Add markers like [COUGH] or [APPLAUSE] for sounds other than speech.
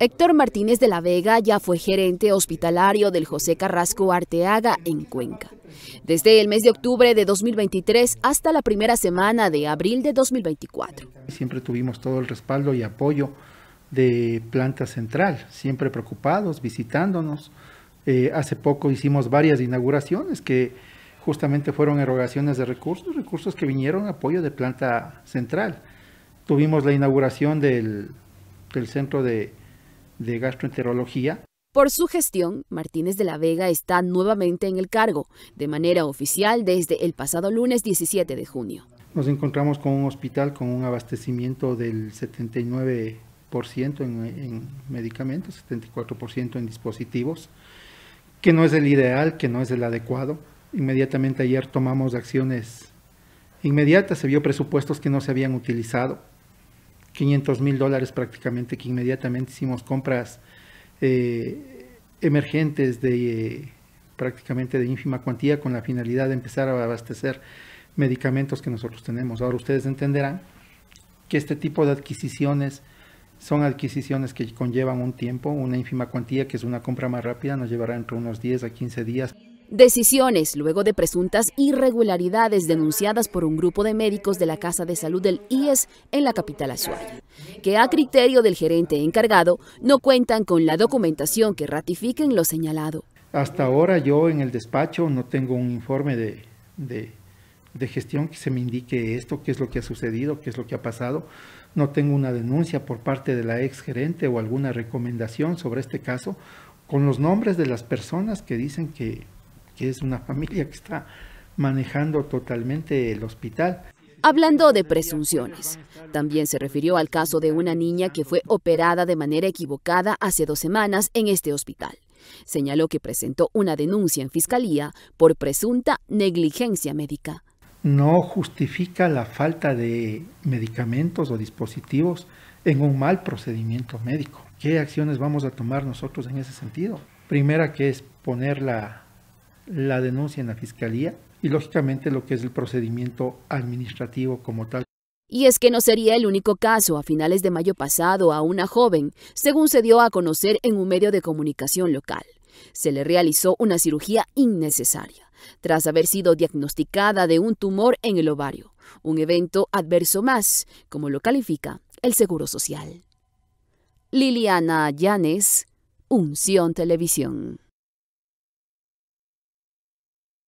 Héctor Martínez de la Vega ya fue gerente hospitalario del José Carrasco Arteaga en Cuenca. Desde el mes de octubre de 2023 hasta la primera semana de abril de 2024. Siempre tuvimos todo el respaldo y apoyo de Planta Central, siempre preocupados, visitándonos. Eh, hace poco hicimos varias inauguraciones que justamente fueron erogaciones de recursos, recursos que vinieron a apoyo de Planta Central. Tuvimos la inauguración del del Centro de, Gastroenterología. Por su gestión, Martínez de la Vega está nuevamente en el cargo, de manera oficial desde el pasado lunes 17 de junio. Nos encontramos con un hospital con un abastecimiento del 79% en, en medicamentos, 74% en dispositivos, que no es el ideal, que no es el adecuado. Inmediatamente ayer tomamos acciones inmediatas, se vio presupuestos que no se habían utilizado 500 mil dólares prácticamente que inmediatamente hicimos compras eh, emergentes de eh, prácticamente de ínfima cuantía con la finalidad de empezar a abastecer medicamentos que nosotros tenemos. Ahora ustedes entenderán que este tipo de adquisiciones son adquisiciones que conllevan un tiempo, una ínfima cuantía que es una compra más rápida, nos llevará entre unos 10 a 15 días. Decisiones luego de presuntas irregularidades denunciadas por un grupo de médicos de la Casa de Salud del IES en la capital azuay que a criterio del gerente encargado no cuentan con la documentación que ratifiquen lo señalado. Hasta ahora yo en el despacho no tengo un informe de, de gestión que se me indique esto, qué es lo que ha sucedido, qué es lo que ha pasado. No tengo una denuncia por parte de la ex gerente o alguna recomendación sobre este caso con los nombres de las personas que dicen que que es una [LAUGHS] familia que está manejando totalmente el hospital. Hablando de presunciones, también se refirió al caso de una niña que fue operada de manera equivocada hace dos semanas en este hospital. Señaló que presentó una denuncia en fiscalía por presunta negligencia médica. No justifica la falta de medicamentos o dispositivos en un mal procedimiento médico. ¿Qué acciones vamos a tomar nosotros en ese sentido? Primera que es poner la la denuncia en la fiscalía y lógicamente lo que es el procedimiento administrativo como tal. Y es que no sería el único caso a finales de mayo pasado a una joven, según se dio a conocer en un medio de comunicación local. Se le realizó una cirugía innecesaria, tras haber sido diagnosticada de un tumor en el ovario, un evento adverso más, como lo califica el Seguro Social. Liliana Llanes, Unción Televisión.